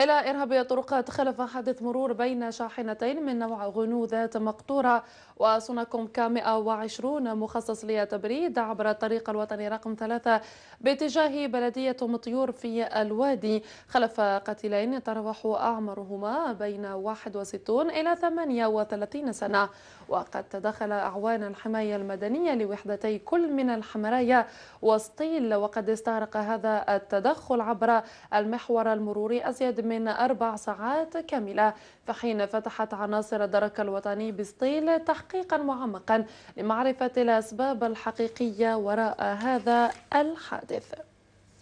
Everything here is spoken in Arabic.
إلى إرهابية طرقات خلف حادث مرور بين شاحنتين من نوع غنو ذات مقطورة وصنكم ك 120 مخصص لتبريد عبر الطريق الوطني رقم ثلاثة باتجاه بلدية مطيور في الوادي خلف قتيلين تراوح أعمارهما بين 61 إلى 38 سنة وقد تدخل أعوان الحماية المدنية لوحدتي كل من الحمراية وسطيل وقد استغرق هذا التدخل عبر المحور المروري أزيد من أربع ساعات كاملة في حين فتحت عناصر الدرك الوطني بسطيل تحقيقا معمقا لمعرفة الأسباب الحقيقية وراء هذا الحادث